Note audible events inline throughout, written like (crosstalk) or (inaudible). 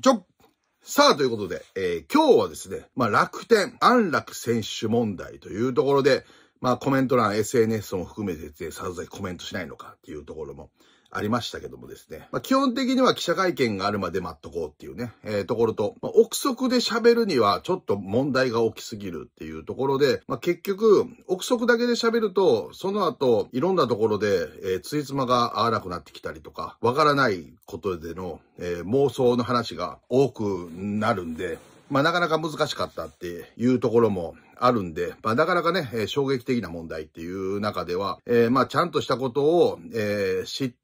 ちょっさあ、ということで、えー、今日はですね、まあ、楽天、安楽選手問題というところで、まあ、コメント欄、SNS も含めてて、さぞぜひコメントしないのかっていうところも、ありましたけどもですね。まあ、基本的には記者会見があるまで待っとこうっていうね、えー、ところと、まあ、憶測で喋るにはちょっと問題が大きすぎるっていうところで、まあ、結局、憶測だけで喋ると、その後、いろんなところで、えー、ついつまが合わなくなってきたりとか、わからないことでの、えー、妄想の話が多くなるんで、まあ、なかなか難しかったっていうところもあるんで、まあ、なかなかね、えー、衝撃的な問題っていう中では、えー、まあ、ちゃんとしたことを、えー、知って、、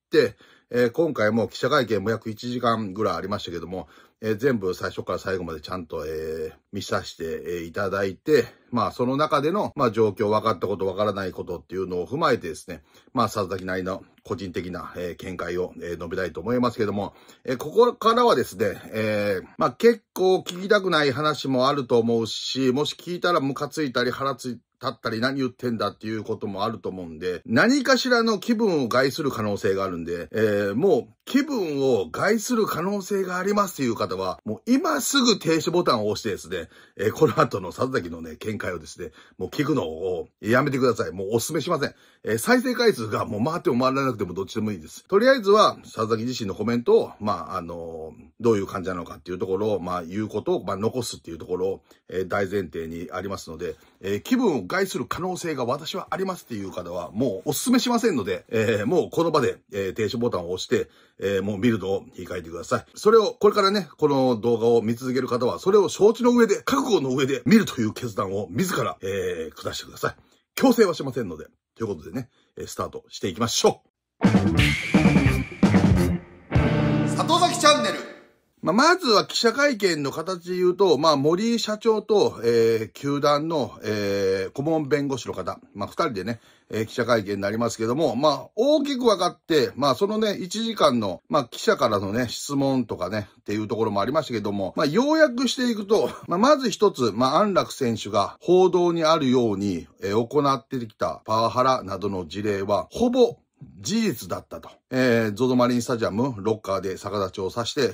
えー、今回も記者会見も約1時間ぐらいありましたけども、えー、全部最初から最後までちゃんと、えー、見させて、いただいて、まあその中での、まあ状況分かったこと分からないことっていうのを踏まえてですね、まあ佐々木なりの個人的な、え見解を、え述べたいと思いますけども、えここからはですね、えまあ結構聞きたくない話もあると思うし、もし聞いたらムカついたり腹つい立ったり何言ってんだっていうこともあると思うんで、何かしらの気分を害する可能性があるんで、えー、もう気分を害する可能性がありますという方は、もう今すぐ停止ボタンを押してですね、えー、この後の里崎のね、見解をですね、もう聞くのをやめてください。もうお勧めしません。えー、再生回数がもう回っても回らなくてもどっちでもいいです。とりあえずは、里崎自身のコメントを、まあ、あのー、どういう感じなのかっていうところを、まあ、言うことを、まあ、残すっていうところを、えー、大前提にありますので、え気分を害する可能性が私はありますっていう方は、もうお勧めしませんので、えもうこの場で、え停止ボタンを押して、えー、もう見るのを控えてください。それを、これからね、この動画を見続ける方は、それを承知の上で、覚悟の上で見るという決断を自ら、えー、下してください。強制はしませんので、ということでね、スタートしていきましょう。里崎チャンネルまあ、まずは記者会見の形で言うと、まあ、森社長と、えー、球団の、えー、顧問弁護士の方、まあ、二人でね、えー、記者会見になりますけども、まあ、大きく分かって、まあ、そのね、一時間の、まあ、記者からのね、質問とかね、っていうところもありましたけども、まあ、要約していくと、まあ、まず一つ、まあ、安楽選手が報道にあるように、えー、行ってきたパワハラなどの事例は、ほぼ事実だったと。えー、ゾゾマリンスタジアム、ロッカーで逆立ちをさして、え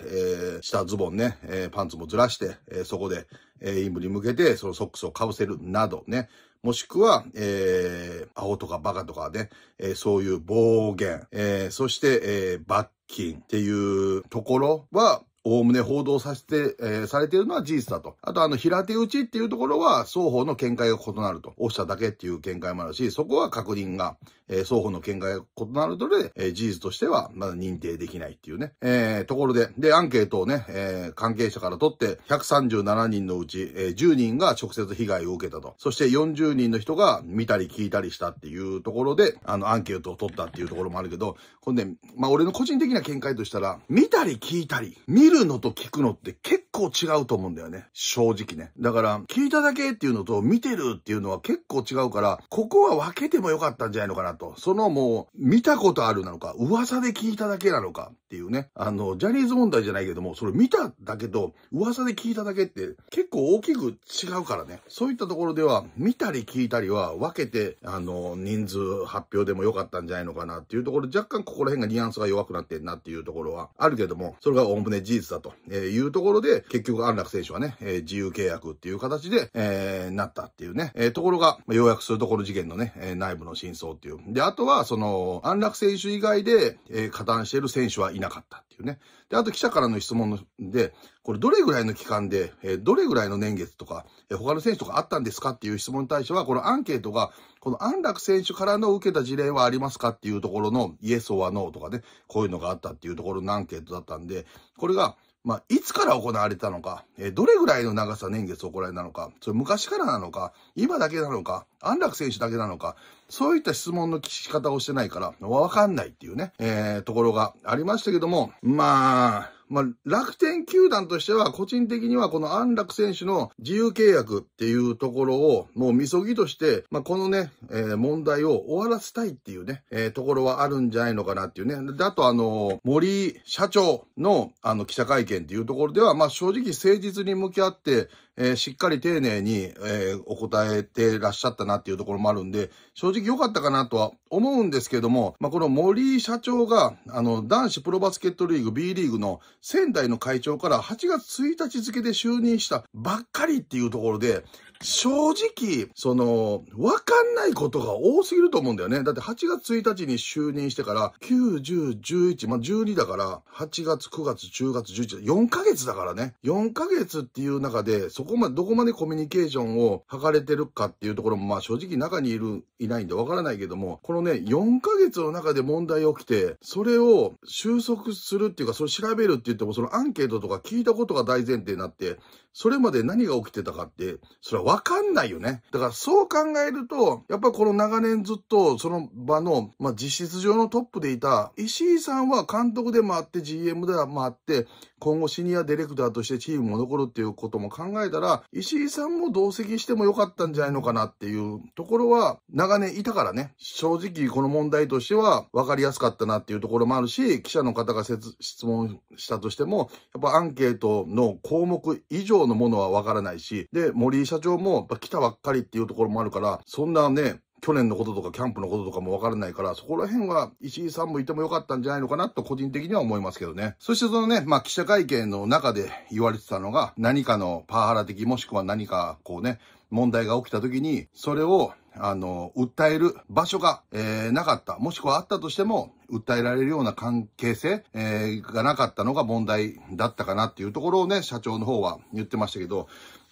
ー、下ズボンね、えー、パンツもずらして、えー、そこで、えー、インに向けて、そのソックスをかぶせるなどね、もしくは、えー、アホとかバカとかね、えー、そういう暴言、えー、そして、えー、罰金っていうところは、おおむね報道させて、えー、されているのは事実だと。あと、あの、平手打ちっていうところは、双方の見解が異なると。おっしゃだけっていう見解もあるし、そこは確認が、えー、双方の見解が異なるとで、えー、事実としては、まだ認定できないっていうね。えー、ところで、で、アンケートをね、えー、関係者から取って、137人のうち、えー、10人が直接被害を受けたと。そして40人の人が見たり聞いたりしたっていうところで、あの、アンケートを取ったっていうところもあるけど、これね、まあ、俺の個人的な見解としたら、見たり聞いたり、見るるのと聞くのって結構違うと思うんだよね。正直ね。だから、聞いただけっていうのと見てるっていうのは結構違うから、ここは分けてもよかったんじゃないのかなと。そのもう、見たことあるなのか、噂で聞いただけなのかっていうね。あの、ジャニーズ問題じゃないけども、それ見ただけと、噂で聞いただけって結構大きく違うからね。そういったところでは、見たり聞いたりは分けて、あの、人数発表でもよかったんじゃないのかなっていうところ、若干ここら辺がニュアンスが弱くなってんなっていうところはあるけども、それがおおむね事実率だというところで、結局安楽選手はね、自由契約っていう形で、えー、なったっていうね、ところが、要約するところ事件のね、内部の真相っていう。で、あとは、その、安楽選手以外で、加担している選手はいなかった。ね。で、あと記者からの質問ので、これどれぐらいの期間で、えどれぐらいの年月とか、え他の選手とかあったんですかっていう質問に対しては、このアンケートが、この安楽選手からの受けた事例はありますかっていうところの、イエスオアノーとかね、こういうのがあったっていうところのアンケートだったんで、これが、まあ、いつから行われたのか、えどれぐらいの長さ年月行われたのか、それ昔からなのか、今だけなのか、安楽選手だけなのか、そういった質問の聞き方をしてないから、わかんないっていうね、えー、ところがありましたけども、まあ、まあ、楽天球団としては個人的にはこの安楽選手の自由契約っていうところをもうみそぎとして、まあ、このね、えー、問題を終わらせたいっていうね、えー、ところはあるんじゃないのかなっていうね。で、あとあの、森社長のあの記者会見っていうところでは、まあ、正直誠実に向き合って、えー、しっかり丁寧に、えー、お答えてらっしゃったなっていうところもあるんで、正直良かったかなとは思うんですけども、まあ、この森社長が、あの、男子プロバスケットリーグ B リーグの仙台の会長から8月1日付で就任したばっかりっていうところで、正直、その、わかんないことが多すぎると思うんだよね。だって8月1日に就任してから、9、10、11、まあ、12だから、8月、9月、10月、11、4ヶ月だからね。4ヶ月っていう中で、そこまで、どこまでコミュニケーションを図れてるかっていうところも、まあ、正直中にいる、いないんでわからないけども、このね、4ヶ月の中で問題起きて、それを収束するっていうか、それ調べるって言っても、そのアンケートとか聞いたことが大前提になって、それまで何が起きてたかって、それはわかんないよね。だからそう考えると、やっぱりこの長年ずっとその場の、まあ、実質上のトップでいた石井さんは監督でもあって GM でもあって、今後シニアディレクターとしてチームも残るっていうことも考えたら、石井さんも同席してもよかったんじゃないのかなっていうところは、長年いたからね、正直この問題としては分かりやすかったなっていうところもあるし、記者の方が質問したとしても、やっぱアンケートの項目以上のものは分からないし、で、森井社長も来たばっかりっていうところもあるから、そんなね、去年のこととかキャンプのこととかもわからないから、そこら辺は石井さんもいてもよかったんじゃないのかなと個人的には思いますけどね。そしてそのね、まあ記者会見の中で言われてたのが、何かのパワハラ的もしくは何かこうね、問題が起きた時に、それを、あの、訴える場所が、えー、なかった。もしくはあったとしても、訴えられるような関係性、えー、がなかったのが問題だったかなっていうところをね、社長の方は言ってましたけど、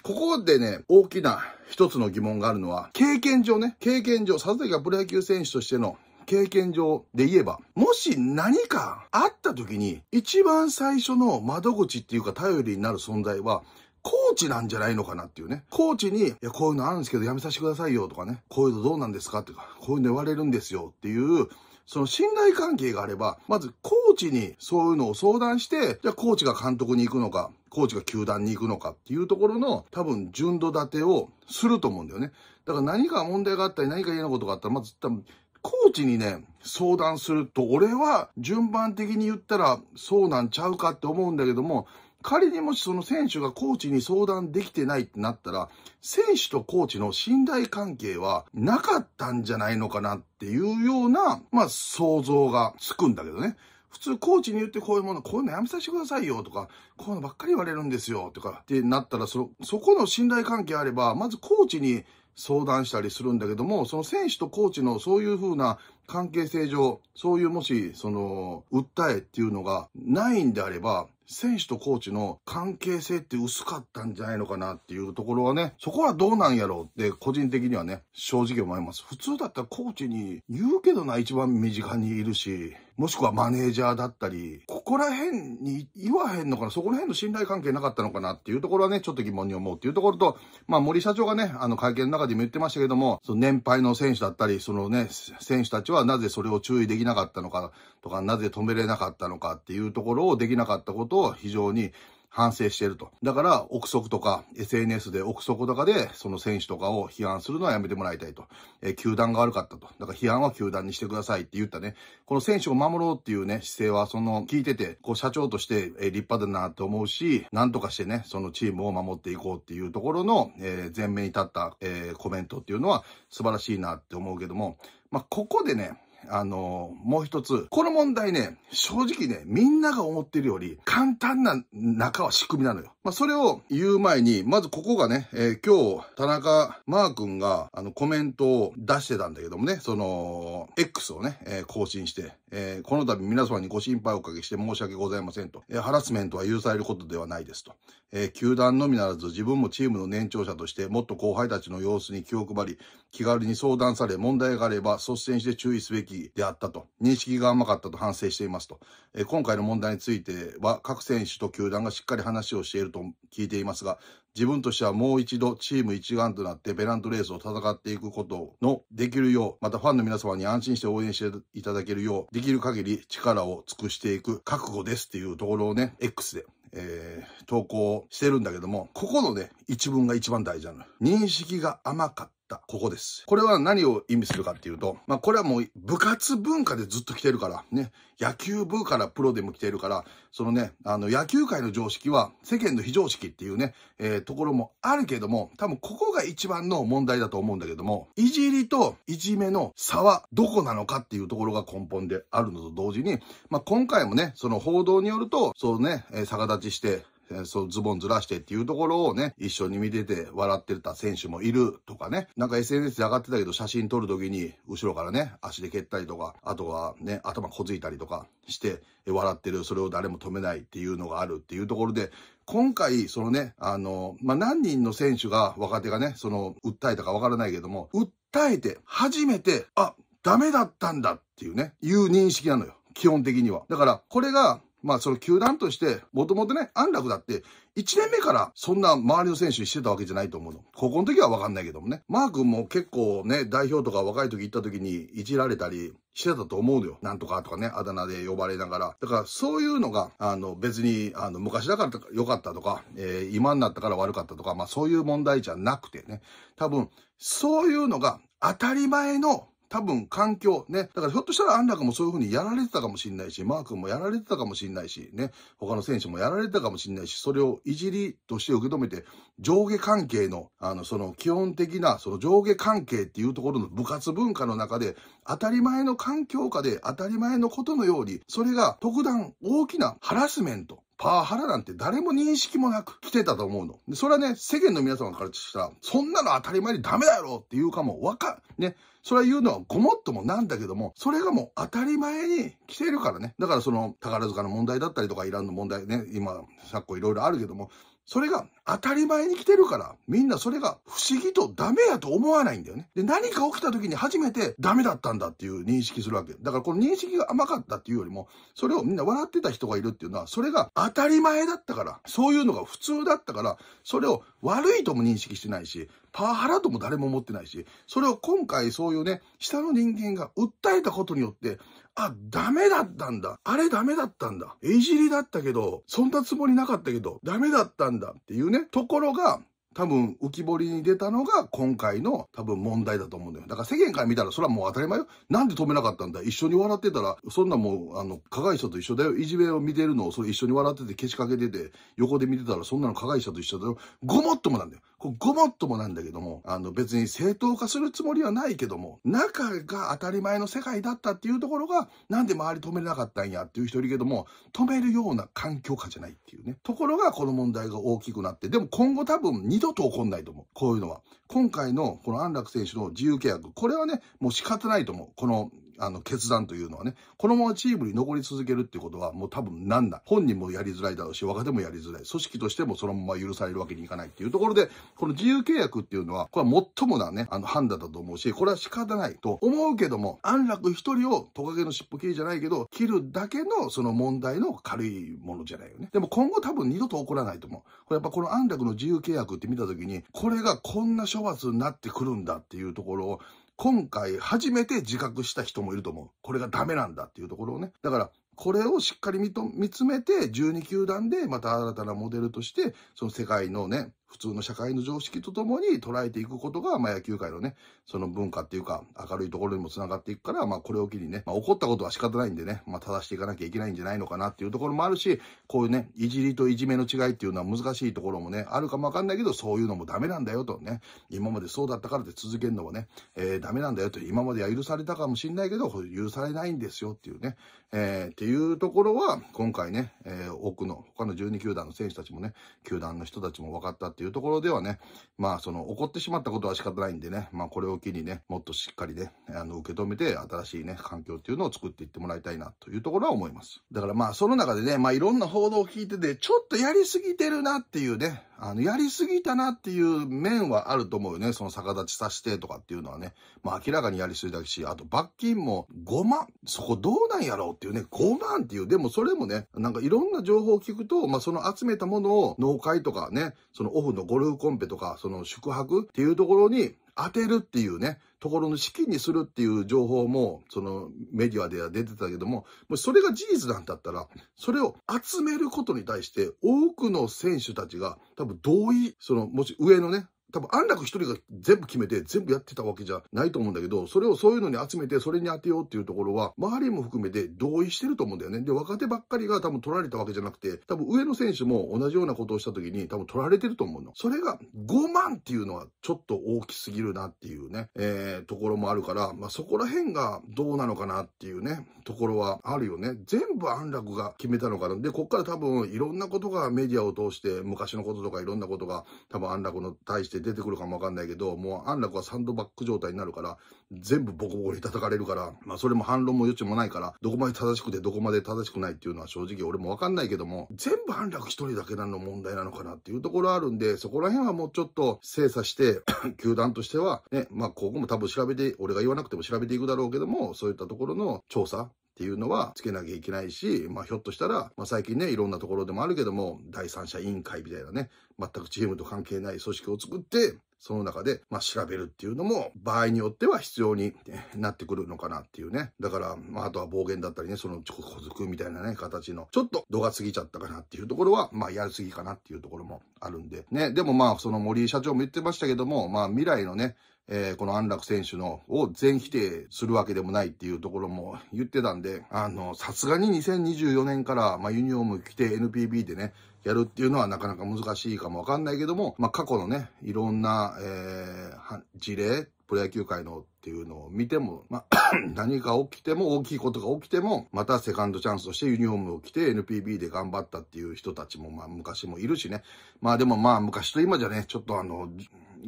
ここでね、大きな一つの疑問があるのは、経験上ね、経験上、佐々木がプロ野球選手としての経験上で言えば、もし何かあった時に、一番最初の窓口っていうか頼りになる存在は、コーチなんじゃないのかなっていうね。コーチに、いや、こういうのあるんですけどやめさせてくださいよとかね。こういうのどうなんですかとか、こういうの言われるんですよっていう、その信頼関係があれば、まずコーチにそういうのを相談して、じゃあコーチが監督に行くのか、コーチが球団に行くのかっていうところの多分純度立てをすると思うんだよね。だから何か問題があったり何か嫌なことがあったら、まず多分コーチにね、相談すると、俺は順番的に言ったらそうなんちゃうかって思うんだけども、仮にもしその選手がコーチに相談できてないってなったら、選手とコーチの信頼関係はなかったんじゃないのかなっていうような、まあ想像がつくんだけどね。普通コーチに言ってこういうもの、こういうのやめさせてくださいよとか、こういうのばっかり言われるんですよとかってなったら、そ、そこの信頼関係あれば、まずコーチに相談したりするんだけども、その選手とコーチのそういうふうな関係性上、そういうもし、その、訴えっていうのがないんであれば、選手とコーチの関係性って薄かったんじゃないのかなっていうところはね、そこはどうなんやろうって個人的にはね、正直思います。普通だったらコーチに言うけどな、一番身近にいるし、もしくはマネージャーだったり、ここら辺に言わへんのかな、そこら辺の信頼関係なかったのかなっていうところはね、ちょっと疑問に思うっていうところと、まあ森社長がね、あの会見の中でも言ってましたけども、その年配の選手だったり、そのね、選手たちはなぜそれを注意できなかったのかとか、なぜ止めれなかったのかっていうところをできなかったことを非常に、反省してると。だから、憶測とか、SNS で憶測とかで、その選手とかを批判するのはやめてもらいたいと。えー、球団が悪かったと。だから批判は球団にしてくださいって言ったね。この選手を守ろうっていうね、姿勢は、その、聞いてて、こう、社長として、えー、立派だなと思うし、なんとかしてね、そのチームを守っていこうっていうところの、えー、前面に立った、えー、コメントっていうのは、素晴らしいなって思うけども、まあ、ここでね、あの、もう一つ、この問題ね、正直ね、みんなが思ってるより簡単な中は仕組みなのよ。まあ、それを言う前に、まずここがね、えー、今日、田中マー君が、あの、コメントを出してたんだけどもね、その、X をね、えー、更新して、えー、この度皆様にご心配をおかけして申し訳ございませんと、えハラスメントは許されることではないですと、え球団のみならず自分もチームの年長者として、もっと後輩たちの様子に気を配り、気軽に相談され、問題があれば率先して注意すべき疑であったと、認識が甘かったと反省していますと、え今回の問題については各選手と球団がしっかり話をしていると聞いていますが、自分としてはもう一度チーム一丸となってペナントレースを戦っていくことのできるよう、またファンの皆様に安心して応援していただけるよう、できる限り力を尽くしていく覚悟ですっていうところをね、X でえー、投稿してるんだけども、ここのね、一文が一番大事なの。認識が甘かった。ここです。これは何を意味するかっていうと、まあこれはもう部活文化でずっと来てるから、ね、野球部からプロでも来てるから、そのね、あの野球界の常識は世間の非常識っていうね、えー、ところもあるけども、多分ここが一番の問題だと思うんだけども、いじりといじめの差はどこなのかっていうところが根本であるのと同時に、まあ今回もね、その報道によると、そうね、えー、逆立ちして、そう、ズボンずらしてっていうところをね、一緒に見てて笑ってた選手もいるとかね、なんか SNS で上がってたけど写真撮るときに、後ろからね、足で蹴ったりとか、あとはね、頭こついたりとかして、笑ってる、それを誰も止めないっていうのがあるっていうところで、今回、そのね、あの、まあ、何人の選手が、若手がね、その、訴えたかわからないけども、訴えて、初めて、あ、ダメだったんだっていうね、いう認識なのよ。基本的には。だから、これが、まあその球団として、もともとね、安楽だって、1年目からそんな周りの選手にしてたわけじゃないと思うの。高校の時はわかんないけどもね。マー君も結構ね、代表とか若い時行った時にいじられたり、してたと思うのよ。なんとかとかね、あだ名で呼ばれながら。だからそういうのが、あの別に、あの昔だから良かったとか、えー、今になったから悪かったとか、まあそういう問題じゃなくてね。多分、そういうのが当たり前の多分環境ね。だからひょっとしたら安楽もそういう風にやられてたかもしんないし、マー君もやられてたかもしんないし、ね。他の選手もやられてたかもしんないし、それをいじりとして受け止めて、上下関係の、あの、その基本的な、その上下関係っていうところの部活文化の中で、当たり前の環境下で当たり前のことのように、それが特段大きなハラスメントパワハラなんて誰も認識もなく来てたと思うの。で、それはね、世間の皆様からしたら、そんなの当たり前にダメだろっていうかもわか、ね、それは言うのはごもっともなんだけども、それがもう当たり前に来てるからね。だからその宝塚の問題だったりとか、イランの問題ね、今、昨今いろいろあるけども、それが当たり前に来てるから、みんなそれが不思議とダメやと思わないんだよね。で、何か起きた時に初めてダメだったんだっていう認識するわけ。だからこの認識が甘かったっていうよりも、それをみんな笑ってた人がいるっていうのは、それが当たり前だったから、そういうのが普通だったから、それを悪いとも認識してないし、パワハラとも誰も思ってないし、それを今回そういうね、下の人間が訴えたことによって、あ、ダメだったんだ。あれダメだったんだ。えいじりだったけど、そんなつもりなかったけど、ダメだったんだっていうね、ところが、多分浮き彫りに出たのが今回の多分問題だと思うんだよ。だから世間から見たらそれはもう当たり前よ。なんで止めなかったんだ一緒に笑ってたら、そんなもう、あの、加害者と一緒だよ。いじめを見てるのをそれ一緒に笑ってて、消しかけてて、横で見てたらそんなの加害者と一緒だよ。ごもっともなんだよ。こごもっともなんだけども、あの別に正当化するつもりはないけども、中が当たり前の世界だったっていうところが、なんで周り止めれなかったんやっていう人いるけども、止めるような環境下じゃないっていうね。ところがこの問題が大きくなって、でも今後多分二度と起こんないと思う。こういうのは。今回のこの安楽選手の自由契約、これはね、もう仕方ないと思う。このあの、決断というのはね、このままチームに残り続けるってことは、もう多分なんだ。本人もやりづらいだろうし、若手もやりづらい。組織としてもそのまま許されるわけにいかないっていうところで、この自由契約っていうのは、これは最もなね、あの、判断だと思うし、これは仕方ないと思うけども、安楽一人をトカゲの尻尾切りじゃないけど、切るだけのその問題の軽いものじゃないよね。でも今後多分二度と起こらないと思う。これやっぱこの安楽の自由契約って見た時に、これがこんな処罰になってくるんだっていうところを、今回初めて自覚した人もいると思う。これがダメなんだっていうところをね。だから、これをしっかり見と見つめて、12球団でまた新たなモデルとして、その世界のね、普通の社会の常識とともに捉えていくことが、まあ野球界のね、その文化っていうか、明るいところにも繋がっていくから、まあこれを機にね、まあ怒ったことは仕方ないんでね、まあ正していかなきゃいけないんじゃないのかなっていうところもあるし、こういうね、いじりといじめの違いっていうのは難しいところもね、あるかもわかんないけど、そういうのもダメなんだよとね、今までそうだったからって続けるのもね、えー、ダメなんだよと、今までは許されたかもしんないけど、許されないんですよっていうね、えー、っていうところは、今回ね、えー、多くの他の12球団の選手たちもね、球団の人たちも分かったっていうところではね、まあその怒ってしまったことは仕方ないんでね、まあこれを機にね、もっとしっかりね、あの受け止めて新しいね、環境っていうのを作っていってもらいたいなというところは思います。だからまあその中でね、まあいろんな報道を聞いてて、ちょっとやりすぎてるなっていうね、あの、やりすぎたなっていう面はあると思うよね。その逆立ちさせてとかっていうのはね。まあ明らかにやりすぎたし、あと罰金も5万。そこどうなんやろうっていうね、5万っていう。でもそれもね、なんかいろんな情報を聞くと、まあその集めたものを農会とかね、そのオフのゴルフコンペとか、その宿泊っていうところに当てるっていうね、ところの資金にするっていう情報も、そのメディアでは出てたけども、もそれが事実なんだったら、それを集めることに対して多くの選手たちが多分同意、その、もし上のね、多分安楽一人が全部決めて全部やってたわけじゃないと思うんだけど、それをそういうのに集めてそれに当てようっていうところは、周りも含めて同意してると思うんだよね。で、若手ばっかりが多分取られたわけじゃなくて、多分上の選手も同じようなことをした時に多分取られてると思うの。それが5万っていうのはちょっと大きすぎるなっていうね、えー、ところもあるから、まあ、そこら辺がどうなのかなっていうね、ところはあるよね。全部安楽が決めたのかな。で、こっから多分いろんなことがメディアを通して昔のこととかいろんなことが多分安楽の対してして出てくるかもわかんないけど、もう安楽はサンドバック状態になるから、全部ボコボコに叩かれるから、まあそれも反論も余地もないから、どこまで正しくてどこまで正しくないっていうのは正直俺もわかんないけども、全部安楽一人だけなの問題なのかなっていうところあるんで、そこら辺はもうちょっと精査して、(coughs) 球団としては、ね、まあここも多分調べて、俺が言わなくても調べていくだろうけども、そういったところの調査っていうのはつけなきゃいけないし、まあ、ひょっとしたら、まあ、最近ね、いろんなところでもあるけども、第三者委員会みたいなね、全くチームと関係ない組織を作って、その中で、まあ、調べるっていうのも、場合によっては必要になってくるのかなっていうね。だから、まあ、あとは暴言だったりね、その、小づくみたいなね、形の、ちょっと度が過ぎちゃったかなっていうところは、まあ、やりすぎかなっていうところもあるんで。ね、でもまあ、その森社長も言ってましたけども、まあ、未来のね、えー、この安楽選手のを全否定するわけでもないっていうところも言ってたんで、あの、さすがに2024年から、まあ、ユニオーム着て NPB でね、やるっていうのはなかなか難しいかもわかんないけども、まあ、過去のね、いろんな、えー、事例、プロ野球界のっていうのを見ても、まあ、(coughs) 何か起きても、大きいことが起きても、またセカンドチャンスとしてユニフォームを着て NPB で頑張ったっていう人たちも、まあ昔もいるしね。まあでもまあ昔と今じゃね、ちょっとあの、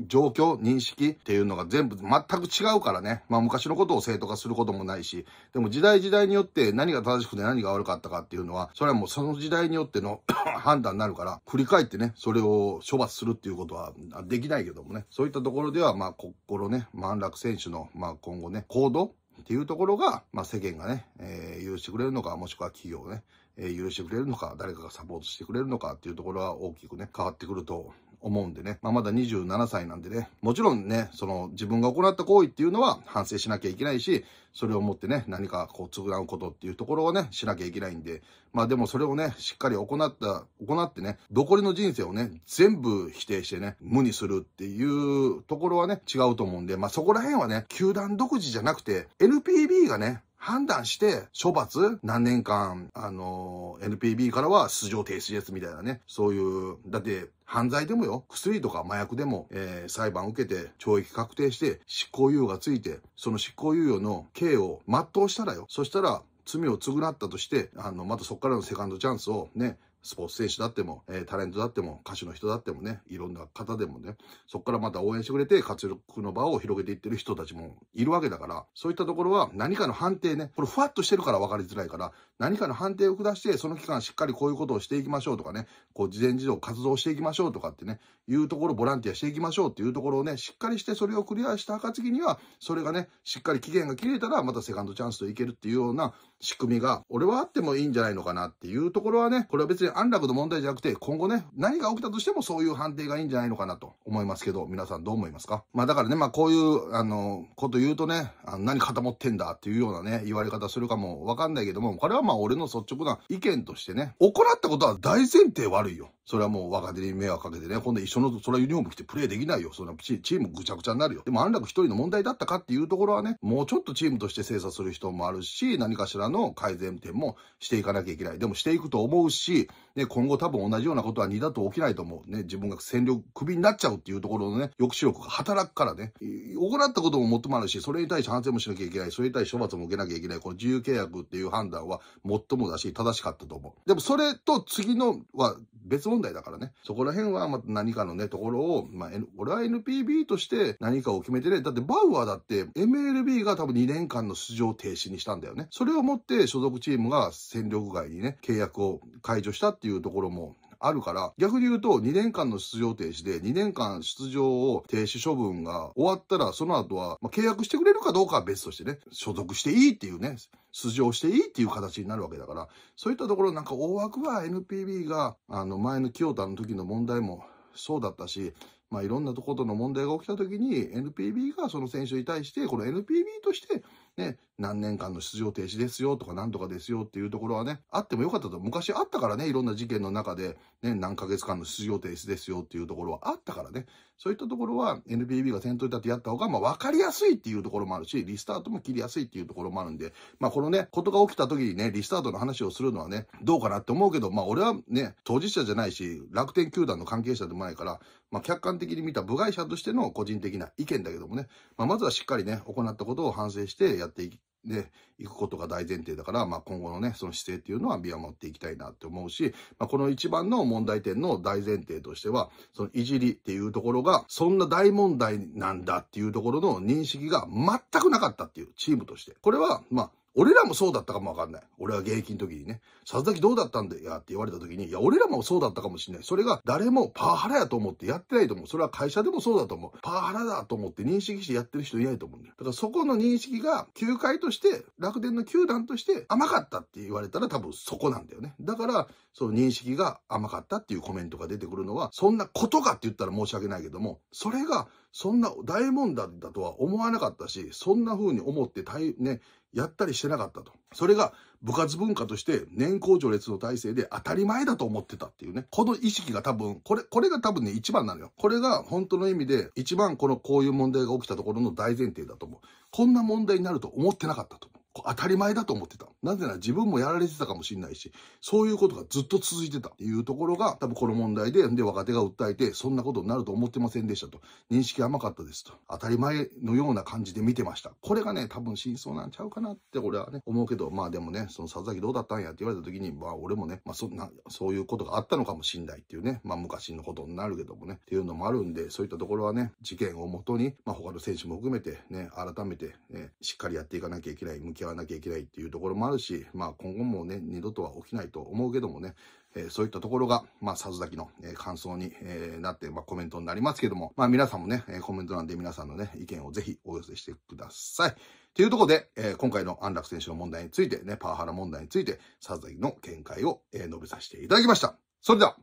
状況、認識っていうのが全部全く違うからね。まあ昔のことを正当化することもないし、でも時代時代によって何が正しくて何が悪かったかっていうのは、それはもうその時代によっての (coughs) 判断になるから、振り返ってね、それを処罰するっていうことはできないけどもね。そういったところでは、まあ心ね、万楽選手の、まあ今後ね、行動っていうところが、まあ、世間がね、えー、許してくれるのか、もしくは企業をね、えー、許してくれるのか、誰かがサポートしてくれるのかっていうところは大きくね、変わってくると思うんでね、まあ、まだ27歳なんでね、もちろんね、その自分が行った行為っていうのは反省しなきゃいけないし、それをもってね、何かこう償うことっていうところをね、しなきゃいけないんで、まあでもそれをね、しっかり行った、行ってね、残りの人生をね、全部否定してね、無にするっていうところはね、違うと思うんで、まあそこら辺はね、球団独自じゃなくて、NPB がね、判断して、処罰、何年間、あの、NPB からは出場停止ですみたいなね、そういう、だって、犯罪でもよ、薬とか麻薬でも、えー、裁判受けて、懲役確定して、執行猶予がついて、その執行猶予の刑を全うしたらよ、そしたら、罪を償ったとして、あの、またそこからのセカンドチャンスをね、スポーツ選手だっても、えー、タレントだっても、歌手の人だってもね、いろんな方でもね、そこからまた応援してくれて活力の場を広げていってる人たちもいるわけだから、そういったところは何かの判定ね、これふわっとしてるから分かりづらいから、何かの判定を下して、その期間しっかりこういうことをしていきましょうとかね、こう事前事情活動していきましょうとかってね、いうところボランティアしていきましょうっていうところをね、しっかりしてそれをクリアした暁には、それがね、しっかり期限が切れたらまたセカンドチャンスといけるっていうような仕組みが、俺はあってもいいんじゃないのかなっていうところはね、これは別に安楽の問題じゃなくて、今後ね、何が起きたとしてもそういう判定がいいんじゃないのかなと思いますけど、皆さんどう思いますかまあだからね、まあこういう、あの、こと言うとね、あの何固まってんだっていうようなね、言われ方するかもわかんないけども、これはまあ俺の率直な意見としてね、怒らったことは大前提悪いよ。それはもう若手に迷惑かけてね、今度一緒の、それはユニフォーム着てプレーできないよ。そんなチームぐちゃぐちゃになるよ。でも安楽一人の問題だったかっていうところはね、もうちょっとチームとして精査する人もあるし、何かしらの改善点もしていかなきゃいけない。でもしていくと思うし、ね、今後多分同じようなことは二度と起きないと思う。ね、自分が戦力クビになっちゃうっていうところのね、抑止力が働くからね、行ったことももっともあるし、それに対して反省もしなきゃいけない、それに対して処罰も受けなきゃいけない、この自由契約っていう判断は最もだし、正しかったと思う。でもそれと次のは別問題だからね、そこら辺はま何かのね、ところを、まあ、N、俺は NPB として何かを決めてね、だってバウアーだって MLB が多分2年間の出場停止にしたんだよね。それをもって所属チームが戦力外にね、契約を解除したっていうところもあるから、逆に言うと2年間の出場停止で2年間出場を停止処分が終わったら、その後は、まあ、契約してくれるかどうかは別としてね、所属していいっていうね、出場していいっていう形になるわけだから、そういったところなんか大枠は NPB が、あの前の清田の時の問題もそうだったし、まあいろんなところとの問題が起きた時に NPB がその選手に対して、この NPB としてね、何年間の出場停止ですよとか何とかですよっていうところはね、あってもよかったと。昔あったからね、いろんな事件の中で、ね、何ヶ月間の出場停止ですよっていうところはあったからね、そういったところは NPB が先頭に立ってやった方が、まあ分かりやすいっていうところもあるし、リスタートも切りやすいっていうところもあるんで、まあこのね、ことが起きた時にね、リスタートの話をするのはね、どうかなって思うけど、まあ俺はね、当事者じゃないし、楽天球団の関係者でもないから、まあ客観的に見た部外者としての個人的な意見だけどもね、まあまずはしっかりね、行ったことを反省してやっていきで、行くことが大前提だから、まあ、今後のね、その姿勢っていうのは見守っていきたいなって思うし、まあ、この一番の問題点の大前提としては、そのいじりっていうところが、そんな大問題なんだっていうところの認識が全くなかったっていうチームとして。これは、まあ、俺らもそうだったかもわかんない。俺は現役の時にね、佐々木どうだったんだよって言われた時に、いや、俺らもそうだったかもしれない。それが誰もパワハラやと思ってやってないと思う。それは会社でもそうだと思う。パワハラだと思って認識してやってる人いないと思うんだよ。だからそこの認識が、球界として、楽天の球団として甘かったって言われたら多分そこなんだよね。だから、その認識が甘かったっていうコメントが出てくるのは、そんなことかって言ったら申し訳ないけども、それがそんな大問題だとは思わなかったし、そんな風に思って対、ね、やったりしてなかったと。それが部活文化として年功序列の体制で当たり前だと思ってたっていうね。この意識が多分、これ、これが多分ね、一番なのよ。これが本当の意味で、一番このこういう問題が起きたところの大前提だと思う。こんな問題になると思ってなかったと思う。当たり前だと思ってた。なぜなら自分もやられてたかもしんないし、そういうことがずっと続いてたっていうところが、多分この問題で、で、若手が訴えて、そんなことになると思ってませんでしたと。認識甘かったですと。当たり前のような感じで見てました。これがね、多分真相なんちゃうかなって俺はね、思うけど、まあでもね、その佐々木どうだったんやって言われた時に、まあ俺もね、まあそんな、そういうことがあったのかもしんないっていうね、まあ昔のことになるけどもね、っていうのもあるんで、そういったところはね、事件をもとに、まあ他の選手も含めてね、改めて、ね、しっかりやっていかなきゃいけない、向きき合わなきゃいけないっていうところもあるし、まあ今後もね、二度とは起きないと思うけどもね、えー、そういったところが、まあ、さずざキの、えー、感想に、えー、なって、まあ、コメントになりますけども、まあ、皆さんもね、えコメント欄で皆さんのね、意見をぜひお寄せしてください。というところで、え今回の安楽選手の問題について、ね、パワハラ問題について、サズざキの見解を、え述べさせていただきました。それでは、